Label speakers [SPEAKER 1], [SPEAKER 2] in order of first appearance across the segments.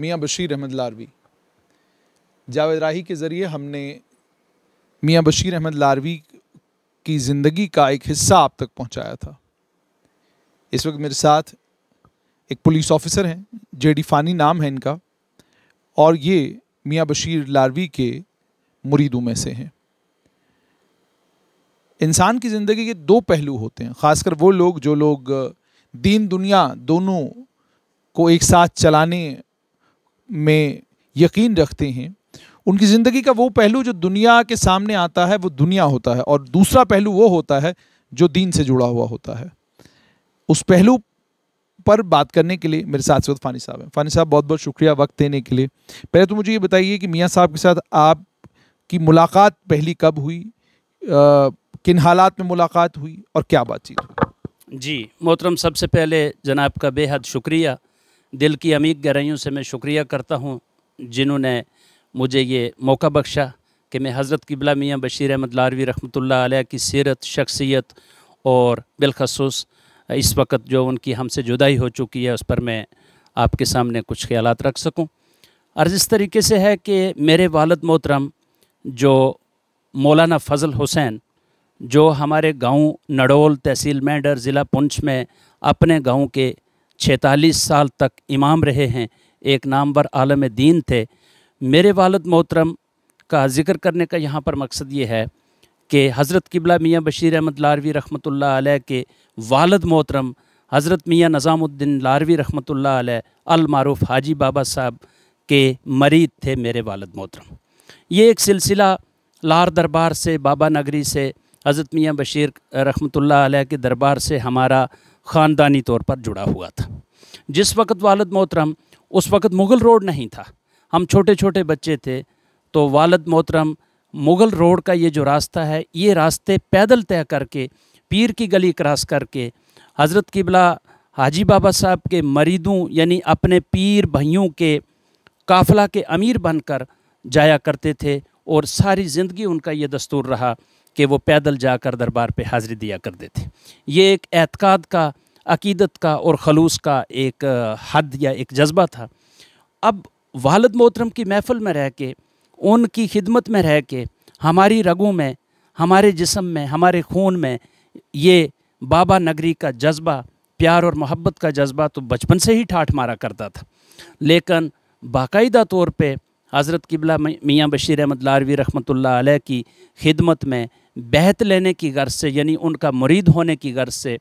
[SPEAKER 1] मियाँ बशीर अहमद लारवी जावेद राही के ज़रिए हमने मियाँ बशीर अहमद लारवी की ज़िंदगी का एक हिस्सा आप तक पहुंचाया था इस वक्त मेरे साथ एक पुलिस ऑफिसर हैं जेडी फ़ानी नाम है इनका और ये मियाँ बशीर लारवी के मुरीदों में से हैं इंसान की ज़िंदगी के दो पहलू होते हैं ख़ासकर वो लोग जो लोग दीन दुनिया दोनों को एक साथ चलाने में यकीन रखते हैं उनकी ज़िंदगी का वो पहलू जो दुनिया के सामने आता है वो दुनिया होता है और दूसरा पहलू वो होता है जो दीन से जुड़ा हुआ होता है उस पहलू पर बात करने के लिए मेरे साथ साथ फ़ानी साहब हैं फ़ानी साहब बहुत बहुत शुक्रिया वक्त देने के लिए पहले तो मुझे ये बताइए कि मियाँ साहब के साथ आपकी मुलाकात पहली कब हुई आ, किन हालात में मुलाकात हुई और क्या बातचीत हुई
[SPEAKER 2] जी मोहतरम सबसे पहले जनाब का बेहद शुक्रिया दिल की अमीक गहराइयों से मैं शुक्रिया करता हूँ जिन्होंने मुझे ये मौका बख्शा कि मैं हज़रत किबला मियाँ बशीर अहमद लारवी रहमत की सीरत शख्सियत और बिलखसूस इस वक्त जो उनकी हमसे जुदाई हो चुकी है उस पर मैं आपके सामने कुछ ख्याल रख सकूं अर्ज़ इस तरीके से है कि मेरे वालद मोहतरम जो मौलाना फ़जल हुसैन जो हमारे गांव नडोल तहसील मैंडर ज़िला पुंछ में अपने गांव के 46 साल तक इमाम रहे हैं एक नामवर आलम दीन थे मेरे वालद मोहतरम का जिक्र करने का यहाँ पर मकसद ये है कि हज़रत किबला मियाँ बशीर अहमद लारवी रहमत आलह के वालद मोहतरम हज़रत मियाँ नज़ामुद्दीन लारवी रहमत अलमारूफ़ हाजी बाबा साहब के मरीद थे मेरे वालद मोहतरम ये एक सिलसिला लार दरबार से बाबा नगरी से हज़रत मियाँ बशीर रहमत के दरबार से हमारा ख़ानदानी तौर पर जुड़ा हुआ था जिस वक्त वालद मोहतरम उस वक्त मुग़ल रोड नहीं था हम छोटे छोटे बच्चे थे तो वालद मोहतरम मुग़ल रोड का ये जो रास्ता है ये रास्ते पैदल तय करके पीर की गली क्रॉस करके हज़रत किबला हाजी बाबा साहब के मरीदों यानी अपने पीर भइयों के काफिला के अमीर बनकर जाया करते थे और सारी ज़िंदगी उनका ये दस्तूर रहा कि वो पैदल जाकर दरबार पे हाज़िरी दिया करते थे ये एक एतकाद का अकीदत का और खलूस का एक हद या एक जज्बा था अब वालद मोहतरम की महफ़ल में रह के उनकी खिदमत में रह के हमारी रगों में हमारे जिसम में हमारे खून में ये बाबा नगरी का जज्बा प्यार और मोहब्बत का जज्बा तो बचपन से ही ठाठ मारा करता था लेकिन बाकायदा तौर पे हज़रत किबला मियाँ बशीर अहमद लारवी रहमत की खिदमत में बहत लेने की गर्ज से यानी उनका मुरीद होने की गर्ज से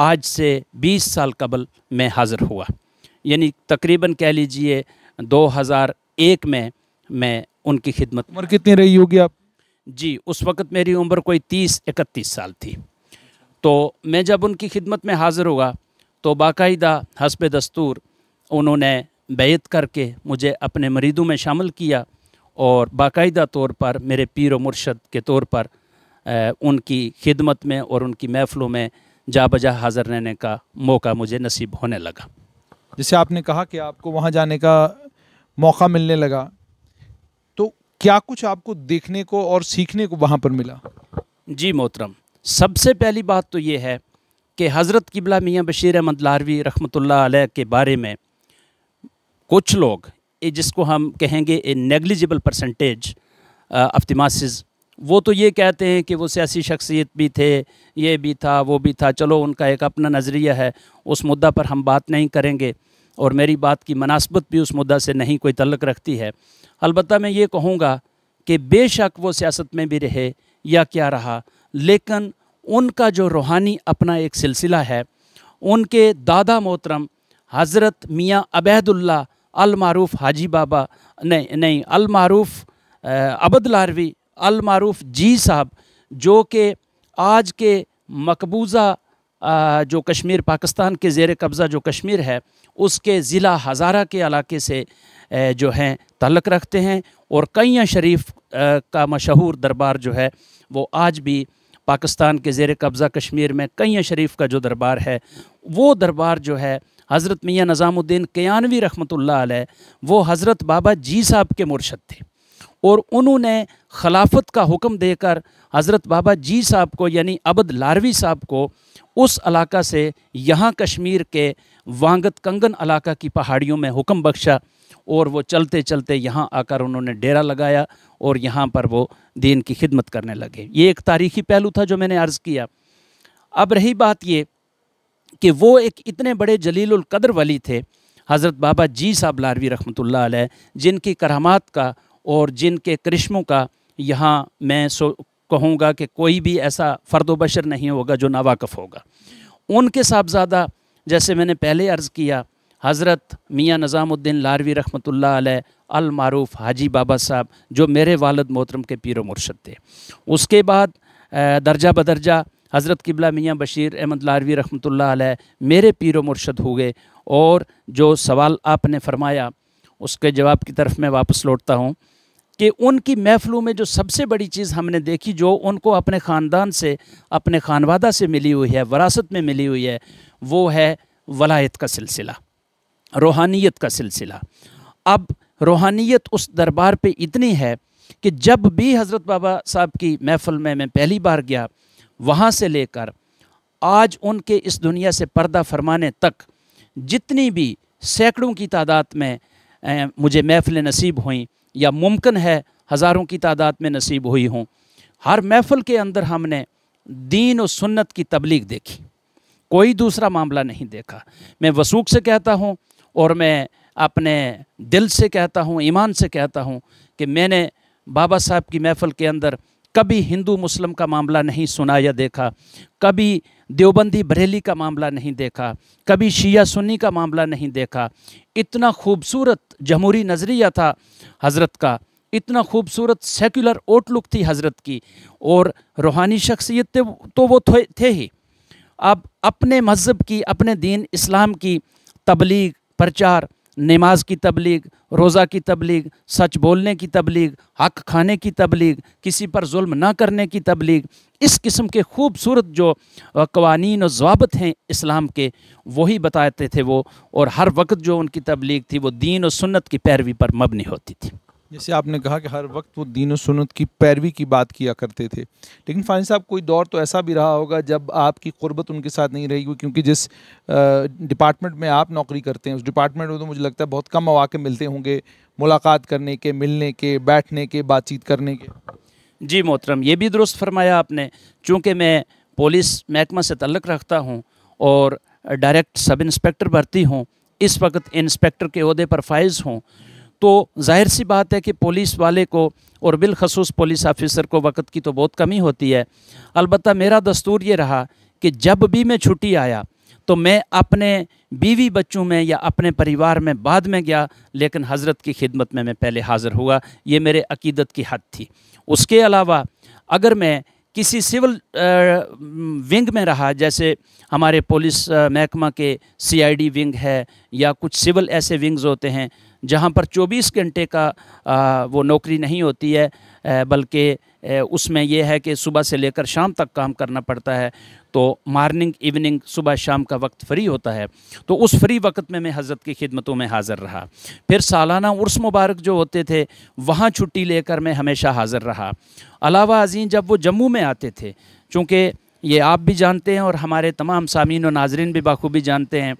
[SPEAKER 2] आज से 20 साल कबल मैं हाज़िर हुआ यानी तकरीबन कह लीजिए 2001 में मैं उनकी खिदमत उम्र कितनी रही होगी आप जी उस वक़्त मेरी उम्र कोई तीस इकतीस साल थी तो मैं जब उनकी खिदमत में हाज़िर हुआ तो बाकायदा हसब दस्तूर उन्होंने बैत करके मुझे अपने मरीदों में शामिल किया और बाकायदा तौर पर मेरे पीर व मुर्शद के तौर पर उनकी खिदमत में और उनकी महफ़लों में जा बजा हाज़िर रहने का मौका मुझे नसीब होने लगा जैसे आपने कहा कि आपको
[SPEAKER 1] वहाँ जाने का मौका मिलने लगा तो क्या कुछ आपको देखने
[SPEAKER 2] को और सीखने को वहाँ पर मिला जी मोहतरम सबसे पहली बात तो ये है कि हज़रत किबला मियाँ बशीर अहमद लारवी रहमतुल्लाह अलैह के बारे में कुछ लोग जिसको हम कहेंगे ए नेगलिजिबल परसेंटेज अफ्तमास वो तो ये कहते हैं कि वो सियासी शख्सियत भी थे ये भी था वो भी था चलो उनका एक अपना नज़रिया है उस मुद्दा पर हम बात नहीं करेंगे और मेरी बात की मनासबत भी उस मुद्दा से नहीं कोई तल्लक रखती है अलबत् मैं ये कहूँगा कि बेशक वो सियासत में भी रहे या क्या रहा लेकिन उनका जो रूहानी अपना एक सिलसिला है उनके दादा मोहतरम हज़रत मियाँ अबैदुल्ला अलमारूफ़ हाजी बाबा नहीं नहीं अलमारूफ़ अबद लारवी अलमारूफ जी साहब जो कि आज के मकबूज़ा जो कश्मीर पाकिस्तान के ज़ेर कब्ज़ा जो कश्मीर है उसके ज़िला हज़ारा के इलाके से जो हैं तलक रखते हैं और कैया शरीफ का मशहूर दरबार जो है वो आज भी पाकिस्तान के ज़ेर कब्ज़ा कश्मीर में कैया शरीफ का जो दरबार है वो दरबार जो है हज़रत मियाँ नज़ामुद्दीन क्यानवी रहमत ला वो हज़रत बाबा जी साहब के मुरशद थे और उन्होंने खिलाफत का हुक्म देकर हज़रत बाबा जी साहब को यानी अबद लारवी साहब को उस इलाका से यहाँ कश्मीर के वांगत कंगन इलाका की पहाड़ियों में हुक्म बख्शा और वो चलते चलते यहाँ आकर उन्होंने डेरा लगाया और यहाँ पर वो दीन की खिदमत करने लगे ये एक तारीखी पहलू था जो मैंने अर्ज़ किया अब रही बात ये कि वो एक इतने बड़े जलील कदर वली थे हज़रत बाबा जी साहब लारवी रहमत जिनकी करामात का और जिनके करिश्मों का यहाँ मैं सो कहूँगा कि कोई भी ऐसा फ़र्द बशर नहीं होगा जो नावाकफ़ होगा उनके साहबजादा जैसे मैंने पहले अर्ज़ किया हज़रत मियाँ नजामुद्दीन लारवी रहमतुल्लाह अलमारूफ़ हाजी बाबा साहब जो मेरे वालद मोहतरम के पीर मुर्शद थे उसके बाद दर्जा बदर्जा हज़रत किबला मियाँ बशीर अहमद लारवी रहमतुल्लाह मेरे पीर मुर्शद हो गए और जो सवाल आपने फरमाया उसके जवाब की तरफ मैं वापस लौटता हूँ कि उनकी महफलों में जो सबसे बड़ी चीज़ हमने देखी जो उनको अपने ख़ानदान से अपने खानवादा से मिली हुई है वरासत में मिली हुई है वो है वलायत का सिलसिला रूहानियत का सिलसिला अब रूहानियत उस दरबार पे इतनी है कि जब भी हज़रत बाबा साहब की महफ़ल में मैं पहली बार गया वहाँ से लेकर आज उनके इस दुनिया से पर्दा फरमाने तक जितनी भी सैकड़ों की तादाद में मुझे महफिल नसीब हुई या मुमकिन है हज़ारों की तादाद में नसीब हुई हों हर महफल के अंदर हमने दीन और सुन्नत की तबलीग देखी कोई दूसरा मामला नहीं देखा मैं वसूख से कहता हूँ और मैं अपने दिल से कहता हूँ ईमान से कहता हूँ कि मैंने बाबा साहब की महफल के अंदर कभी हिंदू मुस्लिम का मामला नहीं सुना या देखा कभी देवबंदी बरेली का मामला नहीं देखा कभी शिया सुन्नी का मामला नहीं देखा इतना खूबसूरत जमहूरी नज़रिया था हज़रत का इतना खूबसूरत सेकुलर आउटलुक थी हज़रत की और रूहानी शख्सियत तो, तो वो थे, थे ही अब अपने मज़हब की अपने दीन इस्लाम की तबलीग प्रचार नमाज की तबलीग रोज़ा की तबलीग सच बोलने की तबलीग हक खाने की तबलीग किसी पर जुल्म ना करने की तबलीग इस किस्म के खूबसूरत जो कवानीन और जवाबत हैं इस्लाम के वही बताते थे वो और हर वक्त जो उनकी तबलीग थी वो दीन और सुन्नत की पैरवी पर मबनी होती थी
[SPEAKER 1] जैसे आपने कहा कि हर वक्त वो दीन सुनत की पैरवी की बात किया करते थे लेकिन फानी साहब कोई दौर तो ऐसा भी रहा होगा जब आपकी क़ुरबत उनके साथ नहीं रही क्योंकि जिस डिपार्टमेंट में आप नौकरी करते हैं उस डिपार्टमेंट में तो मुझे लगता है बहुत कम मौाक़े मिलते होंगे मुलाकात करने के मिलने के बैठने के बातचीत करने के
[SPEAKER 2] जी मोहतरम ये भी दुरुस्त फरमाया आपने चूँकि मैं पुलिस महकमा से तल्लक रखता हूँ और डायरेक्ट सब इंस्पेक्टर भर्ती हूँ इस वक्त इंस्पेक्टर के अहदे पर फाइज हूँ तो जाहिर सी बात है कि पुलिस वाले को और बिलखसूस पुलिस ऑफिसर को वक्त की तो बहुत कमी होती है अलबत् मेरा दस्तूर ये रहा कि जब भी मैं छुट्टी आया तो मैं अपने बीवी बच्चों में या अपने परिवार में बाद में गया लेकिन हज़रत की खिदमत में मैं पहले हाज़िर हुआ ये मेरे अकीदत की हद थी उसके अलावा अगर मैं किसी सिविल विंग में रहा जैसे हमारे पुलिस महकमा के सीआईडी विंग है या कुछ सिविल ऐसे विंग्स होते हैं जहाँ पर 24 घंटे का आ, वो नौकरी नहीं होती है बल्कि उसमें यह है कि सुबह से लेकर शाम तक काम करना पड़ता है तो मार्निंग इवनिंग सुबह शाम का वक्त फ्री होता है तो उस फ्री वक्त में मैं हज़रत की खिदमतों में हाज़िर रहा फिर सालाना उर्स मुबारक जो होते थे वहाँ छुट्टी लेकर मैं हमेशा हाज़िर रहा अलावा अजीम जब वो जम्मू में आते थे चूँकि ये आप भी जानते हैं और हमारे तमाम सामीन व नाजरन भी बाखूबी जानते हैं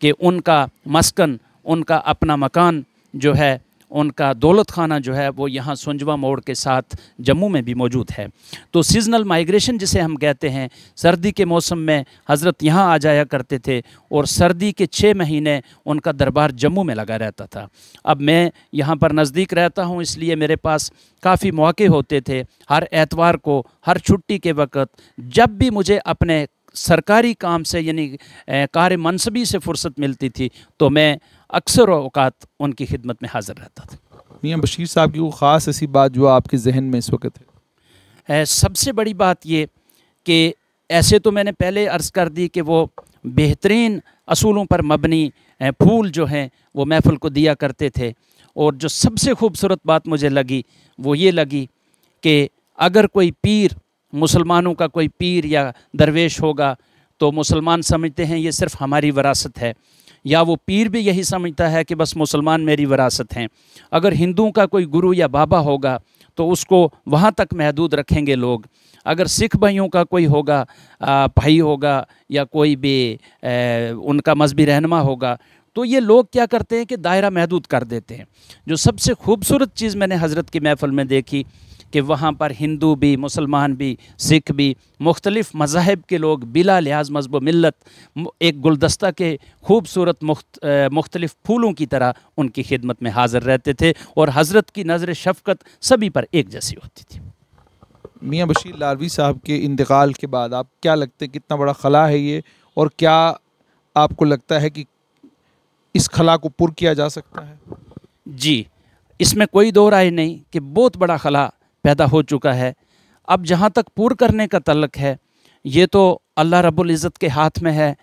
[SPEAKER 2] कि उनका मस्कन उनका अपना मकान जो है उनका दौलत खाना जो है वो यहाँ सुंजवा मोड़ के साथ जम्मू में भी मौजूद है तो सीजनल माइग्रेशन जिसे हम कहते हैं सर्दी के मौसम में हज़रत यहाँ आ जाया करते थे और सर्दी के छः महीने उनका दरबार जम्मू में लगा रहता था अब मैं यहाँ पर नज़दीक रहता हूँ इसलिए मेरे पास काफ़ी मौके होते थे हर एतवार को हर छुट्टी के वक़्त जब भी मुझे अपने सरकारी काम से यानी कार्य मनसबी से फुर्सत मिलती थी तो मैं अक्सर अवकात उनकी खिदमत में हाज़िर रहता
[SPEAKER 1] था मियाँ बशीर साहब की वो ख़ास ऐसी बात जो आपके जहन में इस वक्त
[SPEAKER 2] है सबसे बड़ी बात ये कि ऐसे तो मैंने पहले अर्ज़ कर दी कि वो बेहतरीन असूलों पर मबनी फूल जो हैं वो महफल को दिया करते थे और जो सबसे खूबसूरत बात मुझे लगी वो ये लगी कि अगर कोई पीर मुसलमानों का कोई पीर या दरवेश होगा तो मुसलमान समझते हैं ये सिर्फ हमारी विरासत है या वो पीर भी यही समझता है कि बस मुसलमान मेरी विरासत हैं अगर हिंदुओं का कोई गुरु या बाबा होगा तो उसको वहाँ तक महदूद रखेंगे लोग अगर सिख भाइयों का कोई होगा भाई होगा या कोई भी ए, उनका मजहबी रहनमा होगा तो ये लोग क्या करते हैं कि दायरा महदूद कर देते हैं जो सबसे खूबसूरत चीज़ मैंने हज़रत की महफ़ल में देखी कि वहाँ पर हिंदू भी मुसलमान भी सिख भी मुख्तलिफ़ मजाहब के लोग बिला लिहाज मजहब मिलत एक गुलदस्ता के खूबसूरत मुख्त, मुख्तलिफ़ फूलों की तरह उनकी खिदमत में हाज़िर रहते थे और हज़रत की नज़र शफकत सभी पर एक जैसी होती थी
[SPEAKER 1] मियाँ बशीर लारवी साहब के इंतकाल के बाद आप क्या लगते हैं कितना बड़ा खला है ये
[SPEAKER 2] और क्या आपको लगता है कि इस खला को पुर किया जा सकता है जी इसमें कोई दो राय नहीं कि बहुत बड़ा खला पैदा हो चुका है अब जहाँ तक पूर करने का तलक है ये तो अल्लाह रब्बुल इज़्ज़त के हाथ में है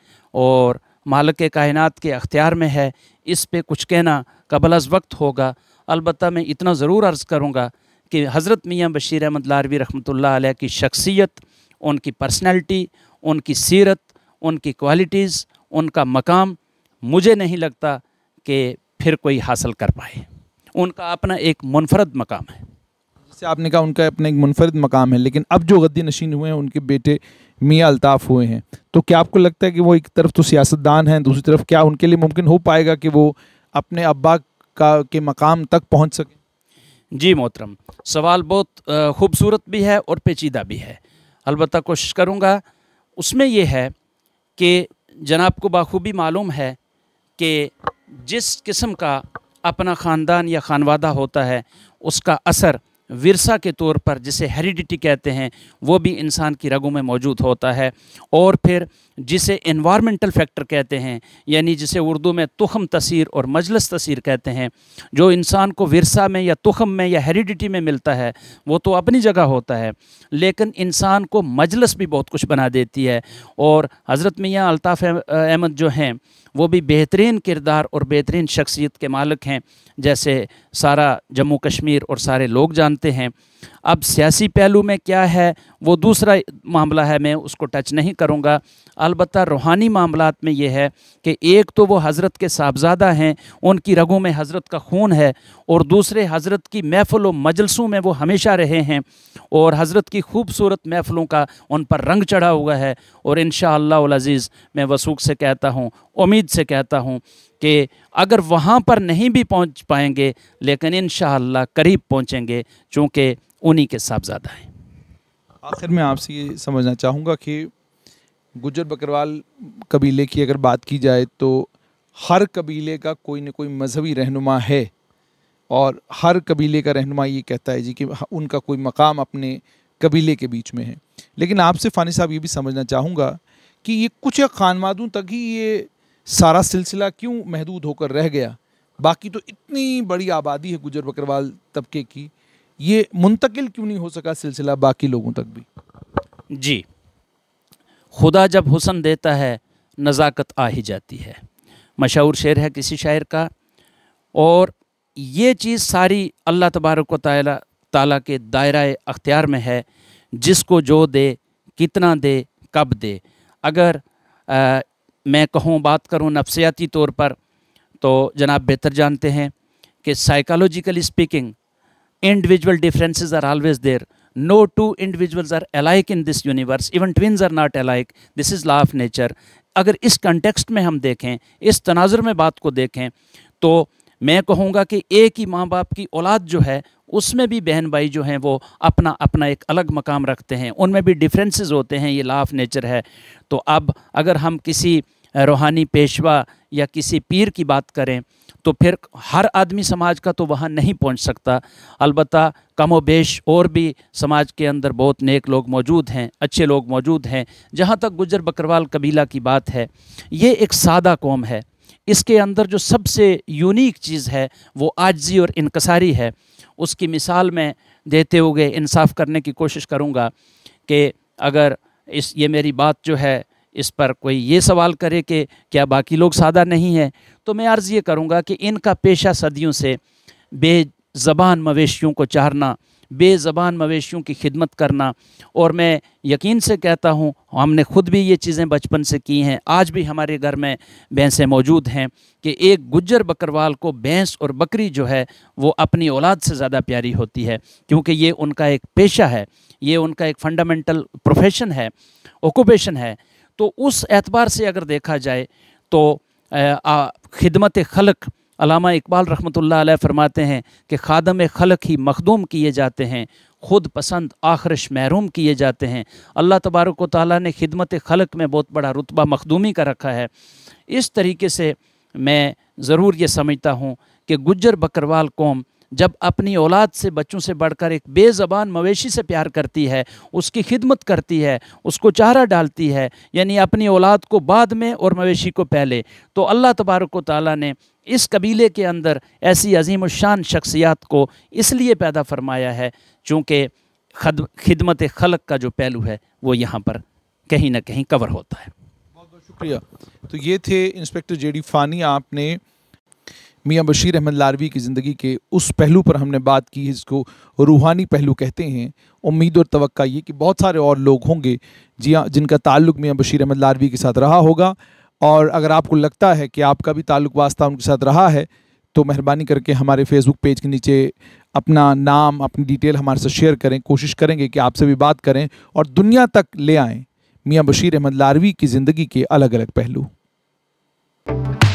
[SPEAKER 2] और मालक कायनात के अख्तियार में है इस पे कुछ कहना कबल अज वक्त होगा अलबत् मैं इतना ज़रूर अर्ज़ करूँगा कि हज़रत मियाँ बशीर अहमद लारवी अलैह की शख्सियत उनकी पर्सनैलिटी उनकी सीरत उनकी क्वालिटीज़ उनका मकाम मुझे नहीं लगता कि फिर कोई हासिल कर पाए उनका अपना एक मुनफरद मकाम है से आपने कहा उनका अपना एक
[SPEAKER 1] मुनफरद मकाम है लेकिन अब जो गद्दी नशीन हुए हैं उनके बेटे मियाँ अल्ताफ़ हुए हैं तो क्या आपको लगता है कि वो एक तरफ तो सियासतदान हैं दूसरी तरफ क्या उनके लिए मुमकिन हो पाएगा कि वो अपने अब्बा का के मकाम तक पहुँच सकें
[SPEAKER 2] जी मोहतरम सवाल बहुत खूबसूरत भी है और पेचीदा भी है अलबत् कोशिश करूँगा उसमें यह है कि जनाब को बखूबी मालूम है कि जिस किस्म का अपना ख़ानदान या खानवादा होता है उसका असर विरसा के तौर पर जिसे हेरिडिटी कहते हैं वो भी इंसान की रगों में मौजूद होता है और फिर जिसे इन्वामेंटल फैक्टर कहते हैं यानी जिसे उर्दू में तुखम तसीर और मजलस तसीर कहते हैं जो इंसान को विरसा में या तुखम में या हेरिडिटी में मिलता है वो तो अपनी जगह होता है लेकिन इंसान को मजलस भी बहुत कुछ बना देती है और हज़रत मियाँ अलताफ़ अहमद जो हैं वो भी बेहतरीन किरदार और बेहतरीन शख्सियत के मालिक हैं जैसे सारा जम्मू कश्मीर और सारे लोग जानते हैं अब सियासी पहलू में क्या है वो दूसरा मामला है मैं उसको टच नहीं करूँगा अलबत् रूहानी मामला में ये है कि एक तो वो हज़रत के साहबजादा हैं उनकी रगों में हज़रत का खून है और दूसरे हज़रत की महफ़ल व मजलसों में वो हमेशा रहे हैं और हज़रत की खूबसूरत महफ़लों का उन पर रंग चढ़ा हुआ है और इन शजीज मैं वसूख से कहता हूँ उम्मीद से कहता हूँ कि अगर वहाँ पर नहीं भी पहुँच पाएंगे लेकिन इन करीब पहुँचेंगे चूँकि उन्हीं के साहबजादा हैं
[SPEAKER 1] आखिर में आपसे ये समझना चाहूँगा कि गुजर बकरवाल कबीले की अगर बात की जाए तो हर कबीले का कोई ना कोई मजहबी रहनुमा है और हर कबीले का रहनुमा ये कहता है जी कि हाँ, उनका कोई मकाम अपने कबीले के बीच में है लेकिन आपसे फ़ानी साहब ये भी समझना चाहूँगा कि ये कुछ खानवादों तक ही ये सारा सिलसिला क्यों महदूद होकर रह गया बाकी तो इतनी बड़ी आबादी है गुजर बकरवाल तबके की ये मुंतकिल क्यों नहीं हो सका
[SPEAKER 2] सिलसिला बाकी लोगों तक भी जी खुदा जब हुसन देता है नज़ाकत आ ही जाती है मशहूर शेर है किसी शायर का और ये चीज़ सारी अल्लाह तबारक ताला ताला के दायरा अख्तियार में है जिसको जो दे कितना दे कब दे अगर मैं कहूँ बात करूँ नफसियाती तौर पर तो जनाब बेहतर जानते हैं कि psychologically speaking individual differences are always there no two individuals are alike in this universe even twins are not alike this is law of nature अगर इस कंटेक्सट में हम देखें इस तनाजर में बात को देखें तो मैं कहूँगा कि एक ही माँ बाप की औलाद जो है उसमें भी बहन भाई जो हैं वो अपना अपना एक अलग मकाम रखते हैं उनमें भी डिफरेंसेस होते हैं ये लाफ ऑफ नेचर है तो अब अगर हम किसी रूहानी पेशवा या किसी पीर की बात करें तो फिर हर आदमी समाज का तो वहाँ नहीं पहुँच सकता अलबत् कमो बेश और भी समाज के अंदर बहुत नेक लोग मौजूद हैं अच्छे लोग मौजूद हैं जहाँ तक गुजर बकरवाल कबीला की बात है ये एक सादा कौम है इसके अंदर जो सबसे यूनिक चीज़ है वो आजी और इनकसारी है उसकी मिसाल मैं देते हुए इंसाफ करने की कोशिश करूँगा कि अगर इस ये मेरी बात जो है इस पर कोई ये सवाल करे कि क्या बाकी लोग सादा नहीं हैं तो मैं अर्ज़ ये करूँगा कि इनका पेशा सदियों से बेज़बान मवेशियों को चारना बेज़बान मवेशियों की खिदमत करना और मैं यकीन से कहता हूँ हमने ख़ुद भी ये चीज़ें बचपन से की हैं आज भी हमारे घर में भैंसें मौजूद हैं कि एक गुज्जर बकरवाल को भैंस और बकरी जो है वो अपनी औलाद से ज़्यादा प्यारी होती है क्योंकि ये उनका एक पेशा है ये उनका एक फंडामेंटल प्रोफेशन है ऑक्यूपेशन है तो उस एतबार से अगर देखा जाए तो खिदमत खलक अलामा इकबाल रहमतुल्लाह फरमाते हैं कि खादम खलक ही मखदूम किए जाते हैं खुद पसंद आखरश महरूम किए जाते हैं अल्लाह तबारक ताली ने खिदमत खलक में बहुत बड़ा रुतबा मखदूमी का रखा है इस तरीके से मैं ज़रूर ये समझता हूँ कि गुजर बकरवाल कौम जब अपनी औलाद से बच्चों से बढ़कर एक बेज़बान मवेशी से प्यार करती है उसकी खिदमत करती है उसको चारा डालती है यानी अपनी औलाद को बाद में और मवेशी को पहले तो अल्लाह तबारक ताली ने इस कबीले के अंदर ऐसी अजीम शान शख्सियात को इसलिए पैदा फरमाया है चूँकि खिदमत खलक का जो पहलू है वो यहाँ पर कहीं ना कहीं कवर होता है
[SPEAKER 1] बहुत बहुत शुक्रिया तो ये थे इंस्पेक्टर जेडी फानी आपने मियाँ बशीर अहमद लारवी की ज़िंदगी के उस पहलू पर हमने बात की जिसको रूहानी पहलू कहते हैं उम्मीद और तो ये कि बहुत सारे और लोग होंगे जिया जिनका ताल्लुक मियाँ बशीर अहमद लारवी के साथ रहा होगा और अगर आपको लगता है कि आपका भी ताल्लुक वास्ता उनके साथ रहा है तो मेहरबानी करके हमारे फेसबुक पेज के नीचे अपना नाम अपनी डिटेल हमारे साथ शेयर करें कोशिश करेंगे कि आपसे भी बात करें और दुनिया तक ले आएँ मियाँ बशीर अहमद लारवी की ज़िंदगी के अलग अलग पहलू